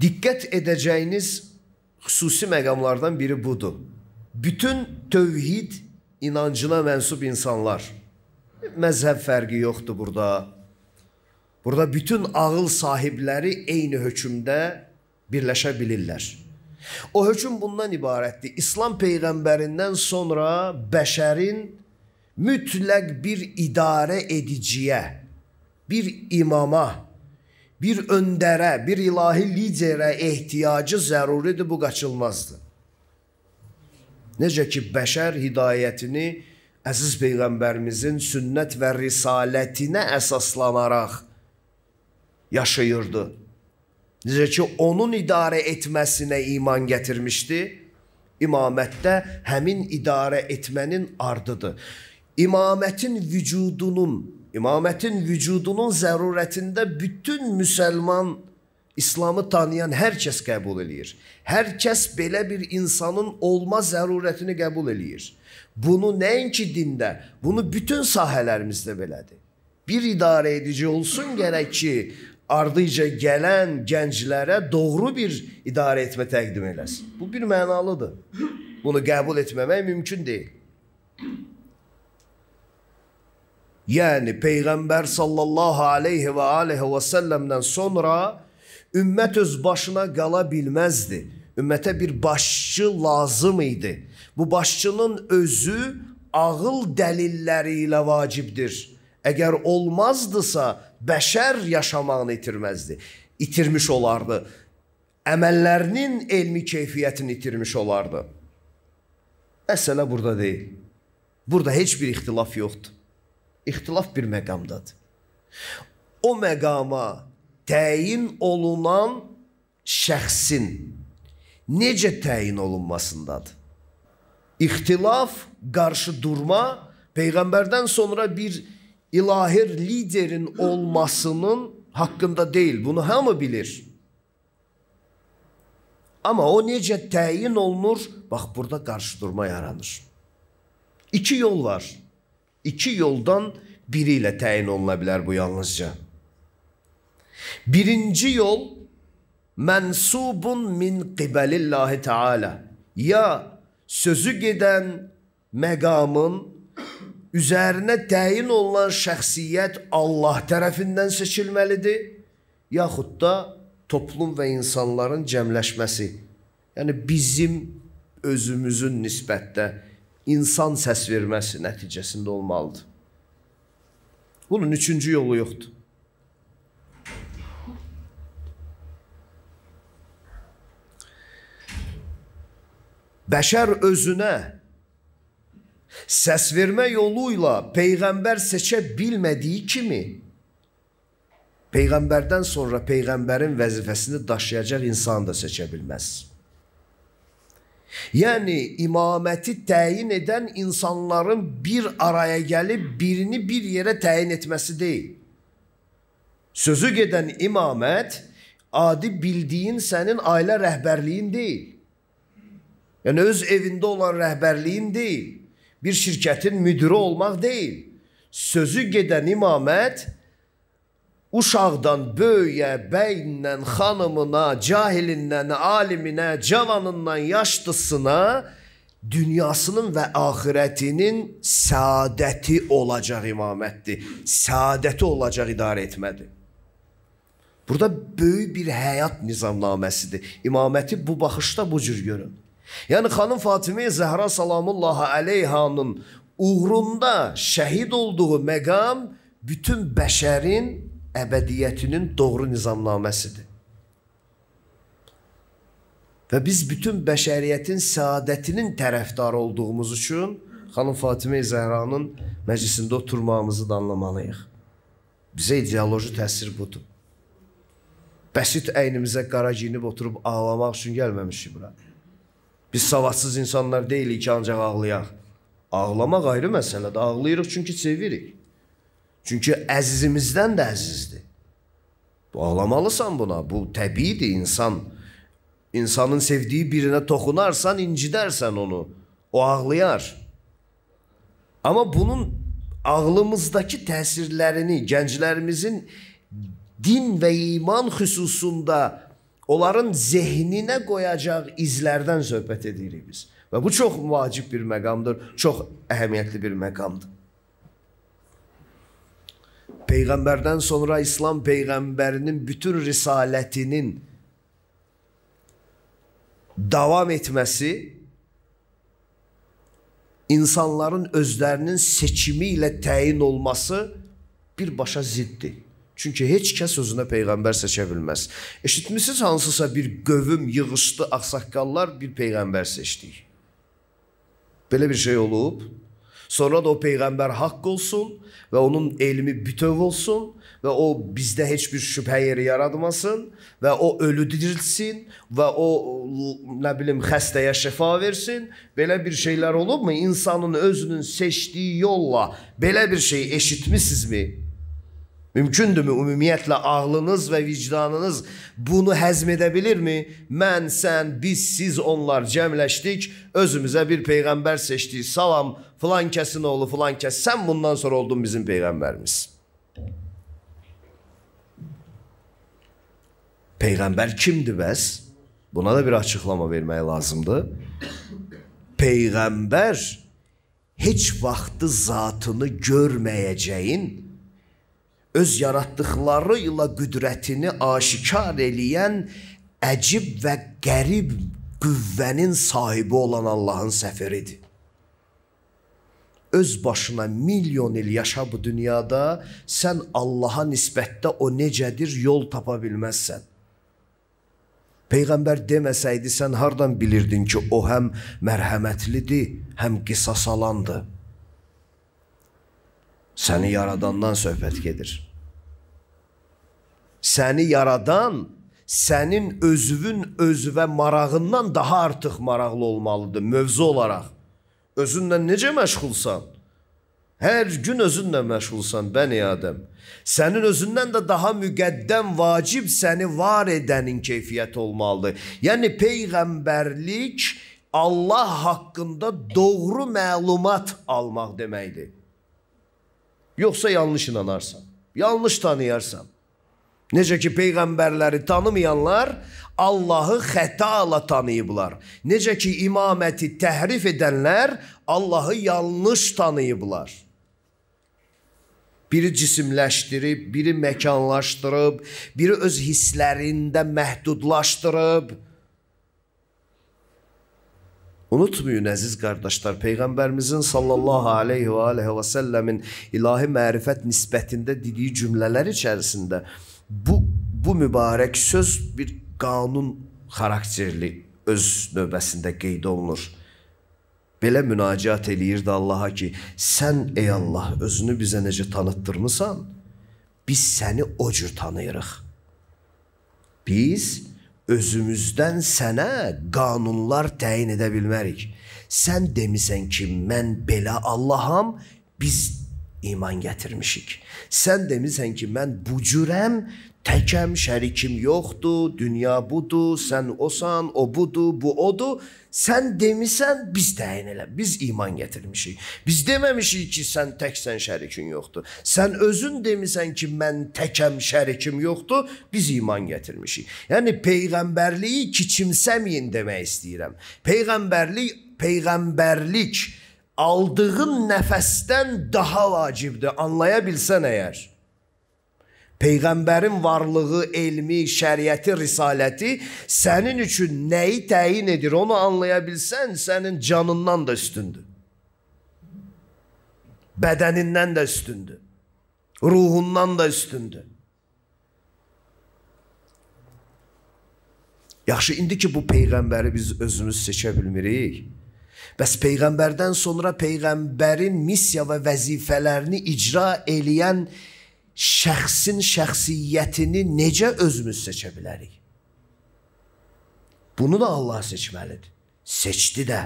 Diqqət edəcəyiniz xüsusi məqamlardan biri budur. Bütün tövhid inancına mənsub insanlar. Məzhəb fərqi yoxdur burada. Burada bütün ağıl sahibləri eyni hökmdə birləşə bilirlər. O hökm bundan ibarətdir. İslam peyğəmbərindən sonra bəşərin mütləq bir idarə ediciyə, bir imama bir öndərə, bir ilahi liderə ehtiyacı zəruridir, bu qaçılmazdır. Necə ki bəşər hidayətini əziz peyğəmbərimizin sünnət və risalətinə əsaslanaraq yaşayırdı. Necə ki onun idarə etməsinə iman gətirmişdi. İmamətdə həmin idarə etmənin ardıdır. İmamətin vücudunun İmamətin vücudunun zərurətində bütün müsəlman İslamı tanıyan hər kəs qəbul eləyir. Hər kəs belə bir insanın olma zərurətini qəbul eləyir. Bunu nəinki dində, bunu bütün sahələrimizdə belədir. Bir idarə edici olsun gərək ki, ardıca gələn gənclərə doğru bir idarə etmə təqdim eləsin. Bu bir mənalıdır. Bunu qəbul etməmək mümkün deyil. Yəni Peyğəmbər sallallahu aleyhi və aleyhi və səlləmdən sonra ümmət öz başına qala bilməzdi. Ümmətə bir başçı lazım idi. Bu başçının özü ağıl dəlilləri ilə vacibdir. Əgər olmazdısa, bəşər yaşamağını itirməzdi. İtirmiş olardı. Əməllərinin elmi keyfiyyətini itirmiş olardı. Məsələ burada deyil. Burada heç bir ixtilaf yoxdur ixtilaf bir məqamdadır. O məqama təyin olunan şəxsin necə təyin olunmasındadır. İxtilaf, qarşı durma peyğəmbərdən sonra bir ilahi liderin olmasının haqqında deyil. Bunu hamı bilir. Amma o necə təyin olunur? Bax burada qarşı durma yaranır. İki yol var iki yoldan biri ilə təyin oluna bilər bu yalnızca. Birinci yol mənsubun min qibalillahi taala. Ya sözü gedən məqamın üzərinə təyin olunan şəxsiyyət Allah tərəfindən seçilməlidir, yaxud da toplum və insanların cəmləşməsi. Yəni bizim özümüzün nisbətdə insan səs verməsi nəticəsində olmalıdır. Bunun üçüncü yolu yoxdur. Bəşər özünə səs vermə yolu ilə peyğəmbər seçə bilmədiyi kimi peyğəmbərdən sonra peyğəmbərin vəzifəsini daşıyacaq insan da seçə bilməz. Yəni imaməti təyin edən insanların bir araya gəlib birini bir yerə təyin etməsi deyil. Sözü gedən imamət adi bildiyin sənin ailə rəhbərliyin deyil. Yəni öz evində olan rəhbərliyin deyil. Bir şirkətin müdiri olmaq deyil. Sözü gedən imamət Uşaqdan böyüyə, bəyindən, xanımına, cahilindən, aliminə, cavanından, yaşlısına dünyasının və axirətinin səadəti olacaq imamətdir. Səadəti olacaq idarə etmədir. Burada böyük bir həyat nizamnaməsidir. İmaməti bu baxışda bu cür görün. Yəni xanım Fatimə Zəhra salamullahi əleyhanın uğrunda şəhid olduğu məqam bütün bəşərin əbədiyyətinin doğru nizamnaməsidir. Və biz bütün bəşəriyyətin səadətinin tərəfdarı olduğumuz üçün xanım Fatimə Zəhranın məclisində oturmağımızı da anlamalıyıq. Bizə ideoloji təsir budur. Bəsit əynimizə qara giyinib oturub ağlamaq üçün gəlməmişik bura. Biz savadsız insanlar deyilik ki, ancaq ağlayaq. Ağlamaq ayrı məsələdir. Ağlayırıq çünki sevirik. Çünki əzizimizdən də əzizdir. Bağlamalısan buna. Bu təbiidir insan. İnsanın sevdiyi birinə toxunarsan, incidərsən onu. O ağlayar. Amma bunun ağlımızdakı təsirlərini gənclərimizin din və iman xüsusunda onların zehninə qoyacaq izlərdən söhbət edirik biz. Və bu çox vacib bir məqamdır, çox əhəmiyyətli bir məqamdır. Peyğəmbərdən sonra İslam peyğəmbərinin bütün risalətinin davam etməsi insanların özlərinin seçimi ilə təyin olması birbaşa ziddir. Çünki heç kəs özünə peyğəmbər seçə bilməz. Eşitmisiniz hansısa bir qövüm yığışdı, ağsaqqallar bir peyğəmbər seçdi. Belə bir şey olub? Sonra da o peyğəmbər haqq olsun və onun elmi bütöv olsun və o bizdə heç bir şübhə yeri yaratmasın və o ölü dirilsin və o nə bilim xəstəyə şifa versin. Belə bir şeylər olubmu? İnsanın özünün seçdiyi yolla belə bir şey eşitmisinizmi? Mümkündürmü ümumiyyətlə ağlınız və vicdanınız bunu həzm edə bilirmi? Mən, sən, biz, siz, onlar cəmləşdik, özümüzə bir peyğəmbər seçdik. Salam, filan kəsin oğlu, filan kəs. Sən bundan sonra oldun bizim peyğəmbərimiz. Peyğəmbər kimdir bəs? Buna da bir açıqlama vermək lazımdır. Peyğəmbər heç vaxtı zatını görməyəcəyin öz yaratdıqları ilə qüdrətini aşikar eləyən əcib və qərib qüvvənin sahibi olan Allahın səfəridir. Öz başına milyon il yaşa bu dünyada, sən Allaha nisbətdə o necədir yol tapa bilməzsən. Peyğəmbər deməsəydi, sən hardan bilirdin ki, o həm mərhəmətlidir, həm qisas alandır? Səni yaradandan söhbət gedir. Səni yaradan sənin özünün özüvə marağından daha artıq maraqlı olmalıdır mövzu olaraq. Özünlə necə məşğulsan? Hər gün özünlə məşğulsan, bəni Adəm. Sənin özündən də daha müqəddəm vacib səni var edənin keyfiyyəti olmalıdır. Yəni peyğəmbərlik Allah haqqında doğru məlumat almaq deməkdir. Yoxsa yanlış inanarsan, yanlış tanıyarsan. Necə ki peyğəmbərləri tanımayanlar Allahı xətala tanıyıblar. Necə ki imaməti təhrif edənlər Allahı yanlış tanıyıblar. Biri cisimləşdirib, biri məkanlaşdırıb, biri öz hisslərində məhdudlaşdırıb. Unutmayın əziz qardaşlar, Peyğəmbərimizin sallallahu aleyhi və aleyhi və səlləmin ilahi mərifət nisbətində dediyi cümlələr içərisində bu bu mübarək söz bir qanun xarakterli öz növbəsində qeyd olunur. Belə münacat eləyirdi Allaha ki, sən ey Allah özünü bizə necə tanıtdırmısan, biz səni o cür tanıyırıq. Biz özümüzdən sənə qanunlar təyin edə bilmərik. Sən demisən ki, mən belə Allaham, biz iman gətirmişik. Sən demisən ki, mən bu cürəm, təkəm, şərikim yoxdur, dünya budur, sən osan, o budur, bu odur. Sən demisən, biz təyin elə. Biz iman gətirmişik. Biz deməmişik ki, sən təksən, şərikin yoxdur. Sən özün demisən ki, mən təkəm, şərikim yoxdur. Biz iman gətirmişik. Yəni peyğəmbərliyi kiçimsəməyin demək istəyirəm. Peyğəmbərlik, peyğəmbərlik aldığın nəfəsdən daha vacibdir. Anlaya bilsən əgər. Peyğəmbərin varlığı, elmi, şəriəti, risaləti sənin üçün nəyi təyin edir, onu anlaya bilsən, sənin canından da üstündür. Bədənindən də üstündür. Ruhundan da üstündür. Yaxşı, indi ki bu peyğəmbəri biz özümüz seçə bilmirik. Bəs peyğəmbərdən sonra peyğəmbərin missiya və vəzifələrini icra eləyən peyğəmbər şəxsin şəxsiyyətini necə özümüz seçə bilərik? Bunu da Allah seçməlidir. Seçdi də.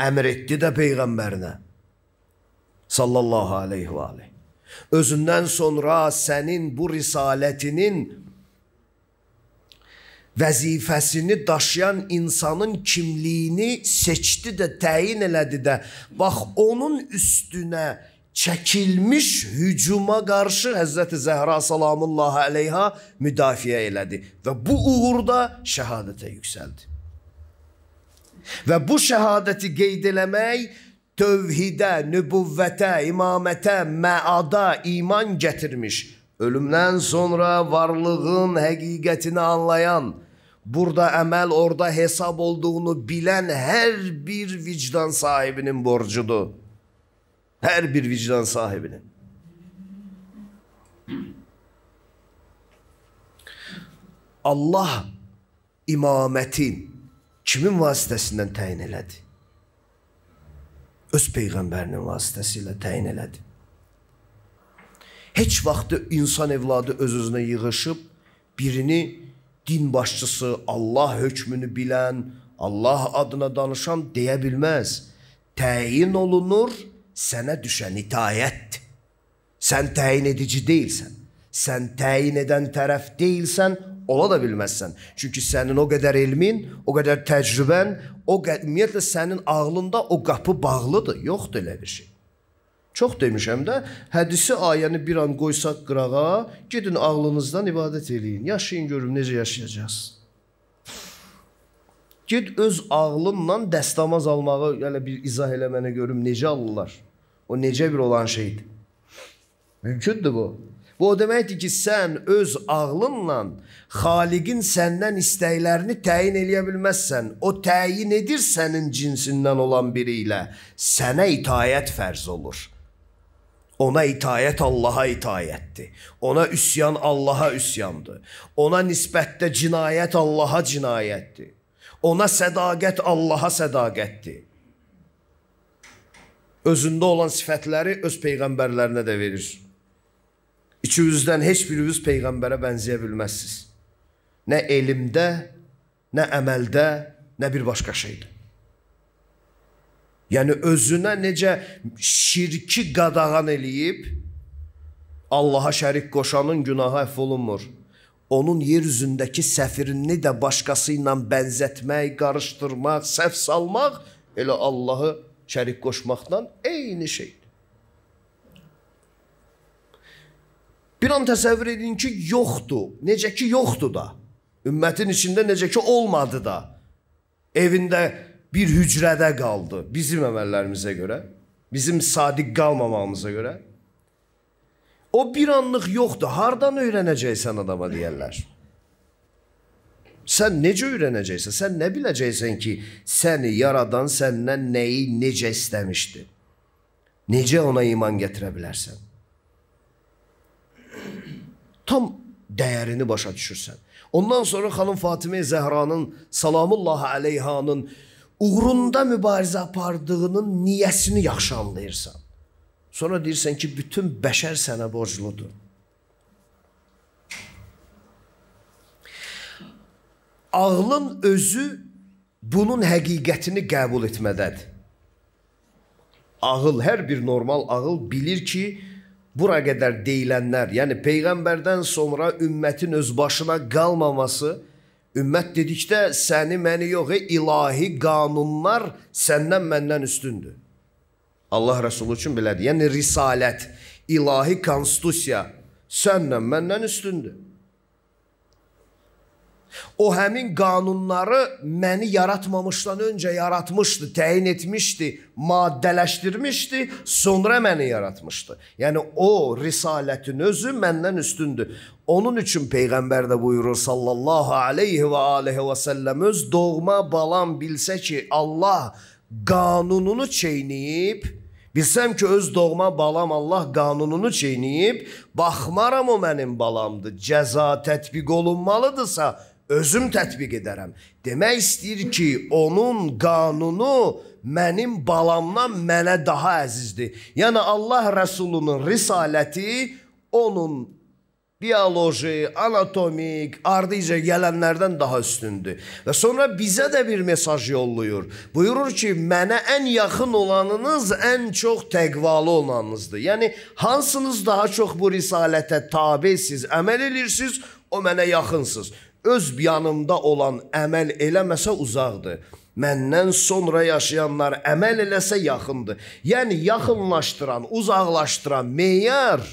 Əmr etdi də peyğəmbərinə. Sallallahu alayhi və alayhi. Özündən sonra sənin bu risalətinin vəzifəsini daşıyan insanın kimliyini seçdi də, təyin elədi də. Bax onun üstünə çəkilmiş hücuma qarşı Həzrəti Zəhra salamullah əleyha müdafiə elədi və bu uğurda şəhadətə yüksəldi. Və bu şəhadəti qeyd eləmək tövhidə, nübüvvətə, imamətə, məada iman gətirmiş, ölümdən sonra varlığın həqiqətini anlayan, burada əməl, orada hesab olduğunu bilən hər bir vicdan sahibinin borcudur. Her bir vicdan sahibine. Allah imaməti kimin vasitəsindən təyin elədi? Öz peyğəmbərinin vasitəsilə təyin elədi. Heç vaxtı insan evladı öz-özünə yığılıb birini din başçısı, Allah hökmünü bilən, Allah adına danışan deyə bilməz. Təyin olunur sənə düşən itayətdir. Sən təyin edici deyilsən. Sən təyin edən tərəf deyilsən, ola da bilməzsən. Çünki sənin o qədər elmin, o qədər təcrübən, o qədər, ümumiyyətlə sənin ağlında o qapı bağlıdır, yoxdur elə bir şey. Çox demişəm də, hədisi ayəni bir an qoysaq qırağa, gedin ağlınızdan ibadət eləyin. Yaşayın görüm necə yaşayacaqsınız. Get öz ağlınla dəstəmaz almağı hələ bir izah elə mənə görüm necə alırlar. O necə bir olan şeydir? Mümkündür bu. Bu o deməkdir ki, sən öz ağlınla Xaliqin səndən istəklərini təyin eləyə bilməzsən. O təyin edir sənin cinsindən olan biri ilə. Sənə itayət fərz olur. Ona itayət Allaha itayətdir. Ona üsyan Allaha üsyandır. Ona nisbətdə cinayət Allaha cinayətdir. Ona sədaqət Allaha sədaqətdir. Özündə olan sifətləri öz peyğəmbərlərinə də verir. İçinizdən heç biriniz peyğəmbərə bənzəyə bilməzsiniz. Nə elmdə, nə əməldə, nə bir başqa şeydə. Yəni özünə necə şirki qadağan eləyib Allaha şərik qoşanın günahı əff olunmur onun yer üzündəki səfirini də başqası ilə bənzətmək, qarışdırmaq, səhv salmaq elə Allahı şərik qoşmaqla eyni şeydir. Bir an təsəvvür edin ki, yoxdur. Necə ki yoxdur da. Ümmətin içində necə ki olmadı da. Evində bir hücrədə qaldı bizim əməllərimizə görə, bizim sadiq qalmamağımıza görə. O bir anlıq yoxdur. Hardan öyrənəcəksən adama deyərlər. Sən necə öyrənəcəksən? Sən nə biləcəksən ki, səni yaradan səndən nəyi necə istəmişdi? Necə ona iman gətirə bilərsən? Tam dəyərini başa düşürsən. Ondan sonra xanım Fatimə Zəhranın salamullah əleyhanın uğrunda mübarizə apardığının niyəsini yaxşı anlayırsan. Sonra deyirsən ki, bütün bəşər sənə borcludur. Ağlın özü bunun həqiqətini qəbul etmədədir. Ağıl, hər bir normal ağıl bilir ki, bura qədər deyilənlər, yəni peyğəmbərdən sonra ümmətin öz başına qalmaması, ümmət dedikdə səni, məni yox, e, ilahi qanunlar səndən, məndən üstündür. Allah Rəsulu üçün belədir. Yəni risalət, ilahi konstitusiya sənlə məndən üstündür. O həmin qanunları məni yaratmamışdan öncə yaratmışdı, təyin etmişdi, maddələşdirmişdi, sonra məni yaratmışdı. Yəni o risalətin özü məndən üstündür. Onun üçün peyğəmbər də buyurur sallallahu alayhi və alihi və sallam öz doğma balam bilsə ki, Allah qanununu çeynəyib Bilsəm ki, öz doğma balam Allah qanununu çeynəyib, baxmaram o mənim balamdır. Cəza tətbiq olunmalıdırsa, özüm tətbiq edərəm. Demək istəyir ki, onun qanunu mənim balamdan mənə daha əzizdir. Yəni Allah Rəsulunun risaləti onun biyoloji, anatomik, ardıca gələnlərdən daha üstündür. Və sonra bizə də bir mesaj yolluyur. Buyurur ki, mənə ən yaxın olanınız ən çox təqvalı olanınızdır. Yəni hansınız daha çox bu risalətə tabesiz, əməl edirsiniz, o mənə yaxınsınız. Öz yanımda olan əməl eləməsə uzaqdır. Məndən sonra yaşayanlar əməl eləsə yaxındır. Yəni yaxınlaşdıran, uzaqlaşdıran meyar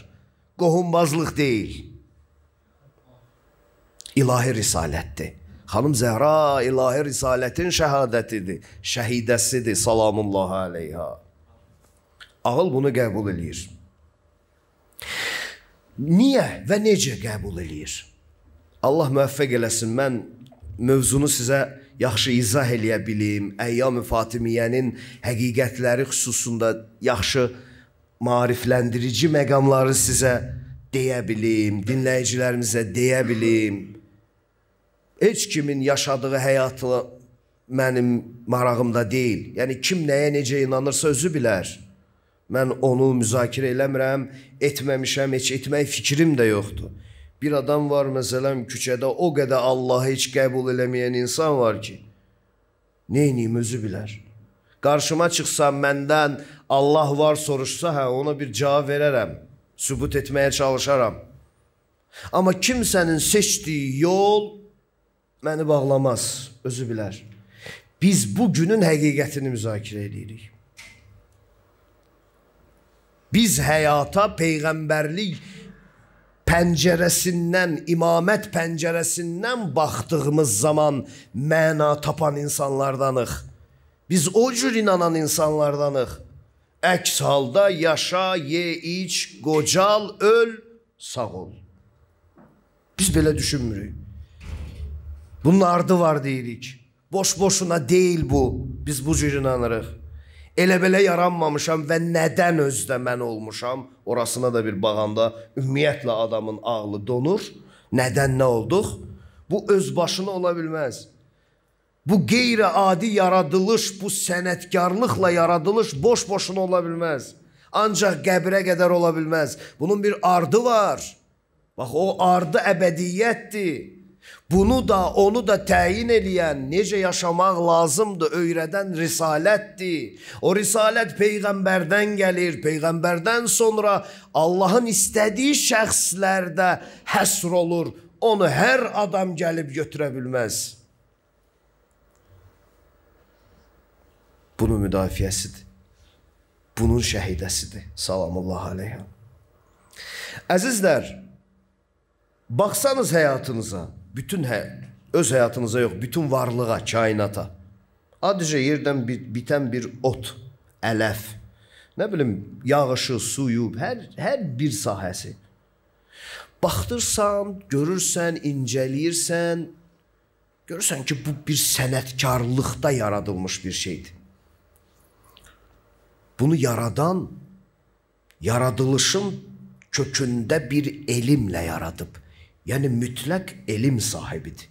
qohumbazlıq deyil ilahi risalətdir. Xanım Zəhra ilahi risalətin şəhadətidir, şəhidəsidir, salamullah aleyha. Ağıl bunu qəbul eləyir. Niyə və necə qəbul eləyir? Allah müvəffəq eləsin, mən mövzunu sizə yaxşı izah eləyə bilim, Əyyam-ı Fatimiyənin həqiqətləri xüsusunda yaxşı marifləndirici məqamları sizə deyə bilim, dinləyicilərimizə deyə bilim heç kimin yaşadığı həyatı mənim marağımda deyil. Yəni kim nəyə necə inanırsa özü bilər. Mən onu müzakirə eləmirəm, etməmişəm, heç etmək fikrim də yoxdur. Bir adam var, məsələn, küçədə o qədər Allahı heç qəbul eləməyən insan var ki, nə edeyim özü bilər. Qarşıma çıxsa məndən Allah var soruşsa, hə, ona bir cavab verərəm, sübut etməyə çalışaram. Amma kimsənin seçdiyi yol məni bağlamaz, özü bilər. Biz bu günün həqiqətini müzakirə edirik. Biz həyata peyğəmbərlik pəncərəsindən, imamət pəncərəsindən baxdığımız zaman məna tapan insanlardanıq. Biz o cür inanan insanlardanıq. Əks halda yaşa, ye, iç, qocal, öl, sağ ol. Biz belə düşünmürük. Bunun ardı var deyirik. Boş-boşuna deyil bu. Biz bu cür inanırıq. Elə-belə yaranmamışam və nədən özdə mən olmuşam? Orasına da bir baxanda ümumiyyətlə adamın ağlı donur. Nədən nə olduq? Bu öz başına ola bilməz. Bu qeyri-adi yaradılış, bu sənətkarlıqla yaradılış boş-boşuna ola bilməz. Ancaq qəbrə qədər ola bilməz. Bunun bir ardı var. Bax o ardı əbədiyyətdir bunu da onu da təyin eləyən, necə yaşamaq lazımdır öyrədən risalətdir. O risalət peyğəmbərdən gəlir. Peyğəmbərdən sonra Allahın istədiyi şəxslərdə həsr olur. Onu hər adam gəlib götürə bilməz. Bunun müdafiəsidir. Bunun şəhidəsidir. Salamullah aleyhə. Əzizlər, baxsanız həyatınıza bütün hə öz həyatınıza yox, bütün varlığa, kainata. Adicə yerdən bit bitən bir ot, ələf, nə bilim, yağışı, suyu, hər hər bir sahəsi. Baxdırsan, görürsən, incələyirsən, görürsən ki, bu bir sənətkarlıqda yaradılmış bir şeydir. Bunu yaradan yaradılışın kökündə bir elmlə yaradıb. Yani mütlak elm sahibidir.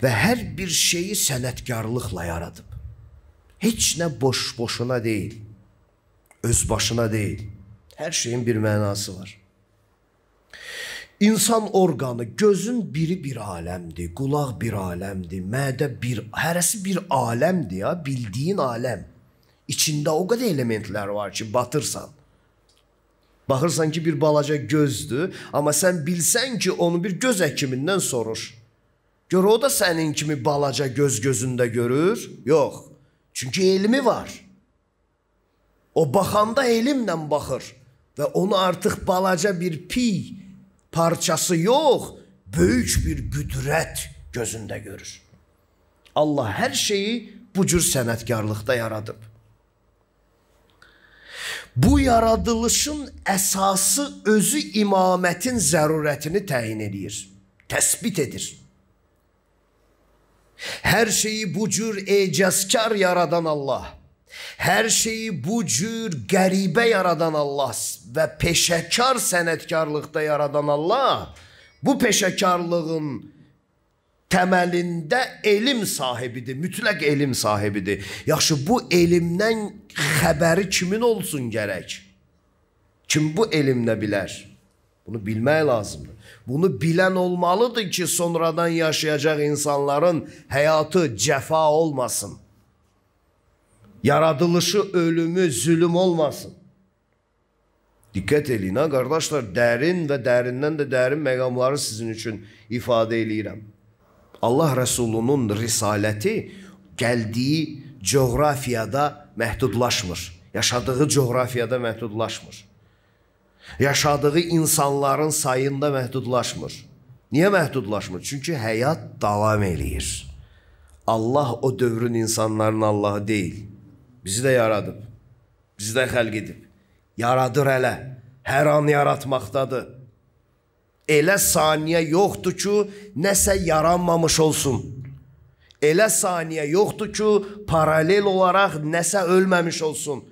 Və hər bir şeyi sənətkarlıqla yaradıb. Heç nə boş-boşuna deyil. Öz başına deyil. Hər şeyin bir mənası var. İnsan orqanı, gözün biri bir aləmdir, qulaq bir aləmdir, mədə bir, hərəsi bir aləmdir ya, bildiyin aləm. İçində o qədər elementlər var ki, batırsan. Baxırsan ki, bir balaca gözdür, amma sən bilsən ki, onu bir göz həkimindən soruş. Gör o da sənin kimi balaca göz gözündə görür? Yox. Çünki elmi var. O baxanda elmlə baxır və onu artıq balaca bir piy parçası yox, böyük bir qüdrət gözündə görür. Allah hər şeyi bu cür sənətkarlıqda yaradıb. Bu yaradılışın əsası özü imamətin zərurətini təyin edir, təsbit edir. Hər şeyi bu cür ecazkar yaradan Allah, hər şeyi bu cür qəribə yaradan Allah və peşəkar sənətkarlıqda yaradan Allah bu peşəkarlığın temelinde elm sahibidir, mütləq elm sahibidir. Yaxşı, bu elimden xəbəri kimin olsun gerek? Kim bu elimle bilər? Bunu bilmək lazımdır. Bunu bilen olmalıdır ki, sonradan yaşayacak insanların hayatı cefa olmasın. Yaradılışı ölümü zulüm olmasın. Dikkat edin ha kardeşler derin ve derinden de derin məqamları sizin için ifade eləyirəm. Allah Rəsulunun risaləti gəldiyi coğrafiyada məhdudlaşmır. Yaşadığı coğrafiyada məhdudlaşmır. Yaşadığı insanların sayında məhdudlaşmır. Niyə məhdudlaşmır? Çünki həyat davam eləyir. Allah o dövrün insanların Allahı deyil. Bizi də yaradıb. Bizi də xəlq edib. Yaradır hələ. Hər an yaratmaqdadır. Elə saniyə yoxdur ki, nəsə yaranmamış olsun. Elə saniyə yoxdur ki, paralel olaraq nəsə ölməmiş olsun.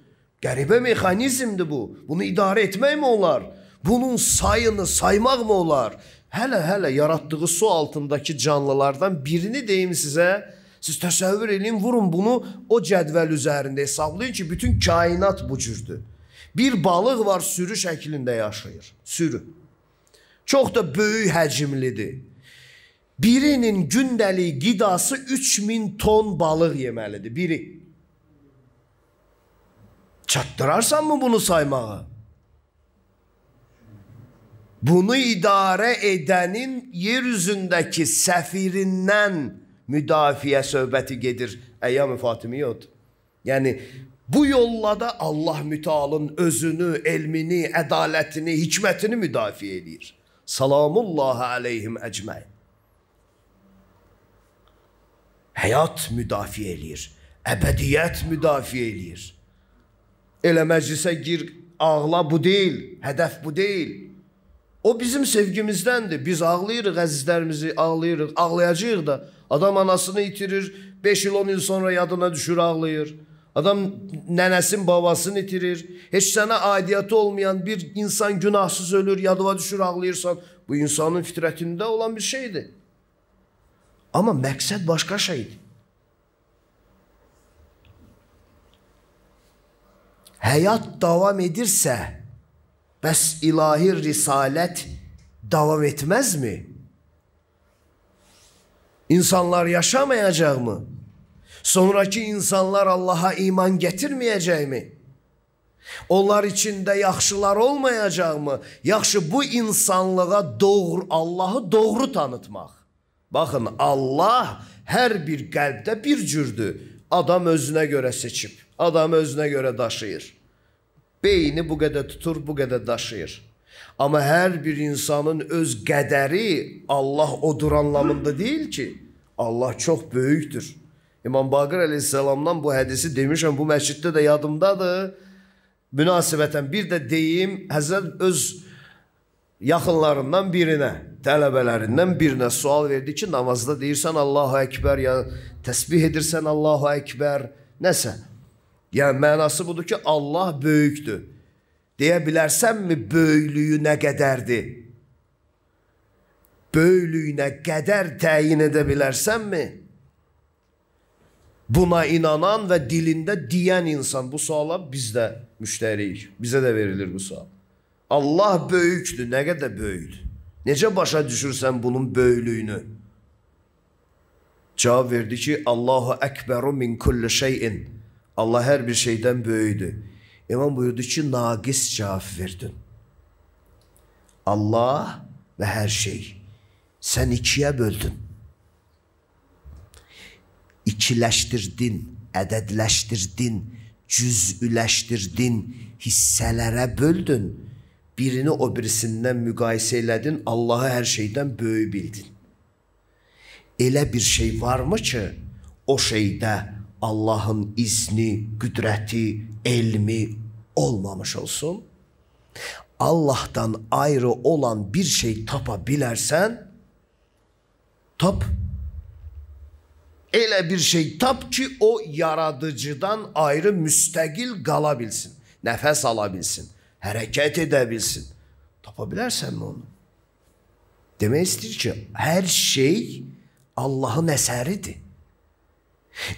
Qəribə mexanizmdir bu. Bunu idarə etmək mi olar? Bunun sayını saymaq mı olar? Hələ-hələ yaratdığı su altındakı canlılardan birini deyim sizə. Siz təsəvvür eləyin, vurun bunu o cədvəl üzərində hesablayın ki, bütün kainat bu cürdür. Bir balıq var sürü şəklində yaşayır. Sürü. Çox da böyük həcmlidir. Birinin gündəlik qidası 3000 ton balıq yeməlidir biri. Çatdırarsan mı bunu saymağa? Bunu idarə edənin yer üzündəki səfirindən müdafiə söhbəti gedir. Əyyam-ı Fatimiyyət. Yəni bu yolla da Allah mütəalın özünü, elmini, ədalətini, hikmətini müdafiə eləyir. Salamullahi aleyhim əcməin. Həyat müdafiə eləyir. Əbədiyyət müdafiə eləyir. Elə məclisə gir, ağla bu deyil, hədəf bu deyil. O bizim sevgimizdəndir. Biz ağlayırıq əzizlərimizi, ağlayırıq, ağlayacağıq da. Adam anasını itirir, 5 il 10 il sonra yadına düşür, ağlayır. Adam nənəsin, babasını itirir. Heç sənə aidiyyəti olmayan bir insan günahsız ölür, yadıva düşür, ağlayırsan. Bu insanın fitrətində olan bir şeydir. Amma məqsəd başqa şeydir. Həyat davam edirsə, bəs ilahi risalət davam etməzmi? İnsanlar yaşamayacaqmı? Sonrakı insanlar Allaha iman gətirməyəcəkmi? Onlar içində yaxşılar olmayacaqmı? Yaxşı bu insanlığa doğru Allahı doğru tanıtmaq. Baxın, Allah hər bir qəlbdə bir cürdür. Adam özünə görə seçib, adam özünə görə daşıyır. Beyni bu qədər tutur, bu qədər daşıyır. Amma hər bir insanın öz qədəri Allah odur anlamında deyil ki, Allah çox böyükdür. İmam Baqir əleyhissalamdan bu hədisi demişəm, bu məsciddə də yadımdadır. Münasibətən bir də deyim, Həzrət öz yaxınlarından birinə, tələbələrindən birinə sual verdi ki, namazda deyirsən Allahu Əkbər, ya təsbih edirsən Allahu Əkbər, nəsə. Yəni mənası budur ki, Allah böyükdür. Deyə bilərsənmi böyüklüyü nə qədərdir? Böyüklüyünə qədər təyin edə bilərsənmi? mi? buna inanan ve dilinde diyen insan bu suala biz de müşteriyik. Bize de verilir bu sual. Allah böyüktür. Ne kadar böyüktür? Nece başa düşürsen bunun böyülüyünü? Cavab verdi ki, Allahu əkbəru min kulli şeyin. Allah her bir şeyden böyüdür. İmam buyurdu ki, naqis cavab verdin. Allah ve her şey. Sen ikiye böldün. ikiləşdirdin, ədədləşdirdin, cüzüləşdirdin, hissələrə böldün. Birini o birisindən müqayisə elədin, Allahı hər şeydən böyük bildin. Elə bir şey varmı ki, o şeydə Allahın izni, qüdrəti, elmi olmamış olsun? Allahdan ayrı olan bir şey tapa bilərsən, tap elə bir şey tap ki, o yaradıcıdan ayrı müstəqil qala bilsin, nəfəs ala bilsin, hərəkət edə bilsin. Tapa bilərsənmi onu? Demək istəyir ki, hər şey Allahın əsəridir.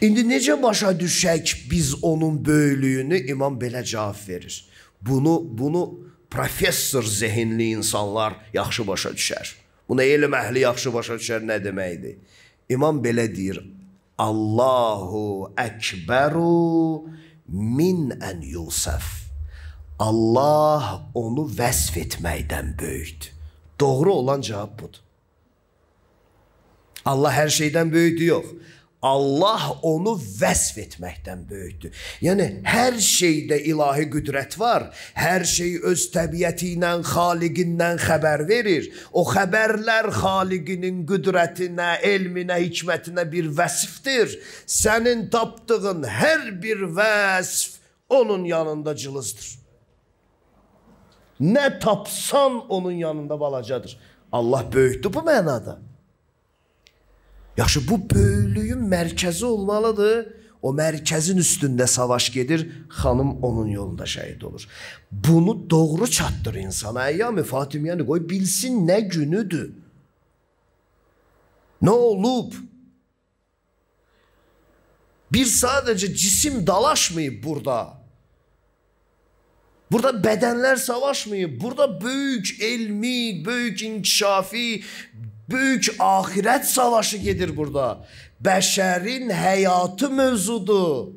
İndi necə başa düşək biz onun böyüklüyünü? İmam belə cavab verir. Bunu bunu professor zehinli insanlar yaxşı başa düşər. Buna elm əhli yaxşı başa düşər nə deməkdir? İmam belə deyir. Allahu əkbəru min ən yusaf. Allah onu vəsf etməkdən böyükdür. Doğru olan cavab budur. Allah hər şeydən böyükdür, yox. Allah onu vəsf etməkdən böyükdür. Yəni hər şeydə ilahi qüdrət var. Hər şey öz təbiəti ilə, xaliqindən xəbər verir. O xəbərlər xaliqinin qüdrətinə, elminə, hikmətinə bir vəsfdir. Sənin tapdığın hər bir vəsf onun yanında cılızdır. Nə tapsan onun yanında balacadır. Allah böyükdür bu mənada. Yaxşı, bu böyüklüyün mərkəzi olmalıdır. O mərkəzin üstündə savaş gedir, xanım onun yolunda şəhid olur. Bunu doğru çatdır insana. Əyyami Fatimiyəni qoy bilsin nə günüdür. Nə olub? Bir sadəcə cisim dalaşmayıb burada. Burada bədənlər savaşmayıb. Burada böyük elmi, böyük inkişafi, Böyük ahirət savaşı gedir burada. Bəşərin həyatı mövzudur.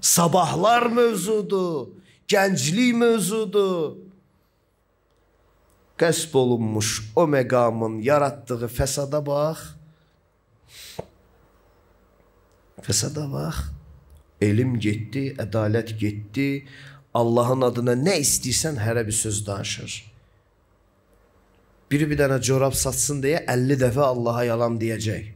Sabahlar mövzudur. Gənclik mövzudur. Qəsb olunmuş o məqamın yaratdığı fəsada bax. Fəsada bax. Elm getdi, ədalət getdi. Allahın adına nə istəyirsən hərə bir söz danışır. Biri bir dənə corab satsın diye 50 defa Allaha yalan deyəcək.